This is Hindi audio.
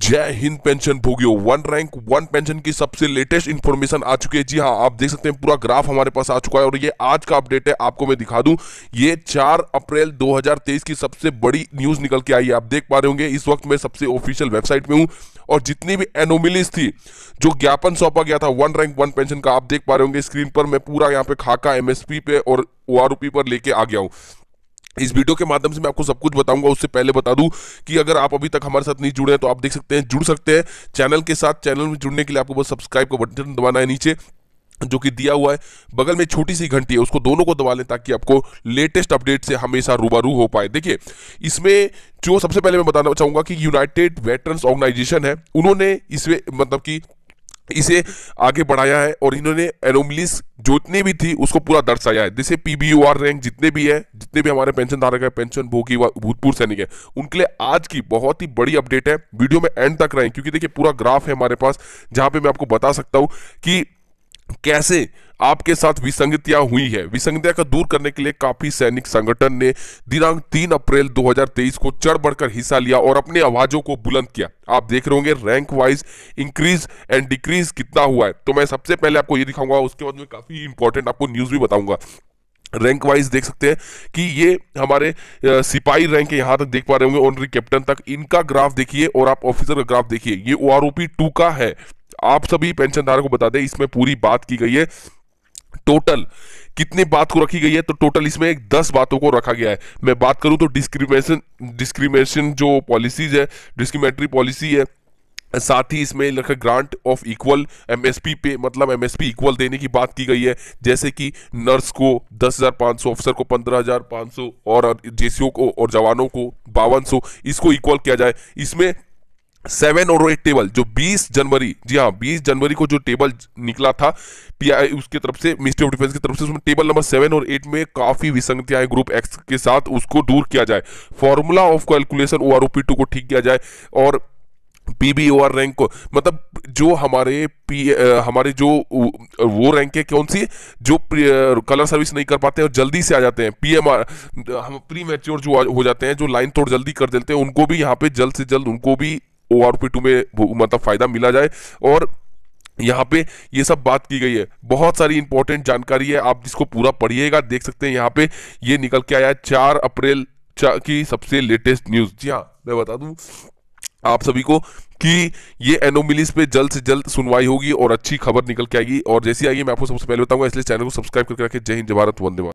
जय हिंद पेंशन भोगियो वन रैंक वन पेंशन की सबसे लेटेस्ट इन्फॉर्मेशन आ चुकी है जी हाँ आप देख सकते हैं पूरा ग्राफ हमारे पास आ चुका है और ये आज का अपडेट है आपको मैं दिखा दूं ये 4 अप्रैल 2023 की सबसे बड़ी न्यूज निकल के आई है आप देख पा रहे होंगे इस वक्त मैं सबसे ऑफिशियल वेबसाइट में हूँ और जितनी भी एनोमिलीज थी जो ज्ञापन सौंपा गया था वन रैंक वन पेंशन का आप देख पा रहे होंगे स्क्रीन पर मैं पूरा यहाँ पे खाका एमएसपी पे और ओ पर लेके आ गया हूँ इस वीडियो के माध्यम से मैं आपको सब कुछ बताऊंगा उससे पहले बता दूं कि अगर आप अभी तक हमारे साथ नहीं जुड़े हैं तो आप देख सकते हैं जुड़ सकते हैं चैनल के साथ चैनल में जुड़ने के लिए आपको बस सब्सक्राइब का बटन दबाना है नीचे जो कि दिया हुआ है बगल में छोटी सी घंटी है उसको दोनों को दबा लें ताकि आपको लेटेस्ट अपडेट से हमेशा रूबारू हो पाए देखिए इसमें जो सबसे पहले मैं बताना चाहूंगा कि यूनाइटेड वेटरन्स ऑर्गेनाइजेशन है उन्होंने इसमें मतलब कि तो इसे आगे बढ़ाया है और इन्होंने एनोमलीस जितनी भी थी उसको पूरा दर्शाया है जैसे पीबीयूआर रैंक जितने भी है जितने भी हमारे पेंशन धारक है पेंशन भोगी व भूतपूर्व सैनिक है उनके लिए आज की बहुत ही बड़ी अपडेट है वीडियो में एंड तक रहें क्योंकि देखिए पूरा ग्राफ है हमारे पास जहां पे मैं आपको बता सकता हूं कि कैसे आपके साथ विसंगतियां हुई है विसंगतियां का दूर करने के लिए काफी सैनिक संगठन ने दिनांक 3 अप्रैल 2023 को चढ़ बढ़कर हिस्सा लिया और अपनी आवाजों को बुलंद किया आप देख रहे होंगे rank wise increase and decrease कितना हुआ है तो मैं सबसे पहले आपको ये दिखाऊंगा उसके बाद में काफी इंपॉर्टेंट आपको न्यूज भी बताऊंगा रैंक वाइज देख सकते हैं कि ये हमारे सिपाही रैंक यहाँ तक देख पा रहे होंगे ऑनरी कैप्टन तक इनका ग्राफ देखिए और आप ऑफिसर का ग्राफ देखिए ये ओ आर टू का है आप सभी पेंशनधारकों को बता दें इसमें पूरी बात की गई है टोटल कितनी बात को रखी गई है तो टोटल इसमें एक दस बातों को रखा गया है मैं बात करूं तो डिस्क्रिमिनेशन डिस्क्रिमिनेशन जो पॉलिसीज है डिस्क्रिमिनेटरी पॉलिसी है साथ ही इसमें लिखा ग्रांट ऑफ इक्वल एमएसपी पे मतलब एमएसपी इक्वल देने की बात की गई है जैसे कि नर्स को 10,500 ऑफिसर को 15,500 और जेसीओ को और जवानों को बावन इसको इक्वल किया जाए इसमें सेवन और एट टेबल जो 20 जनवरी जी हाँ 20 जनवरी को जो टेबल निकला था पीआई उसके तरफ से मिनिस्ट्री ऑफ डिफेंस की तरफ से उसमें टेबल नंबर सेवन और एट में काफी विसंगतियां ग्रुप एक्स के साथ उसको दूर किया जाए formula of calculation O two को ठीक किया जाए और पी रैंक को मतलब जो हमारे पी आ, हमारे जो वो रैंक है कौन सी जो कलर सर्विस नहीं कर पाते हैं और जल्दी से आ जाते हैं पी हम प्री मेच्योर जो हो जाते हैं जो लाइन तोड़ जल्दी कर देते हैं उनको भी यहाँ पे जल्द से जल्द उनको भी ओ आर पी टू में मतलब फ़ायदा मिला जाए और यहाँ पे ये सब बात की गई है बहुत सारी इंपॉर्टेंट जानकारी है आप जिसको पूरा पढ़िएगा देख सकते हैं यहाँ पे ये निकल के आया है चार अप्रैल की सबसे लेटेस्ट न्यूज़ जी हाँ मैं बता दू आप सभी को कि ये एनोमिलीज पे जल्द से जल्द सुनवाई होगी और अच्छी खबर निकल के आएगी और जैसी आएगी मैं आपको सबसे पहले बताऊंगा इसलिए चैनल को सब्सक्राइब करके रखें जय हिंद जय भारत वंदे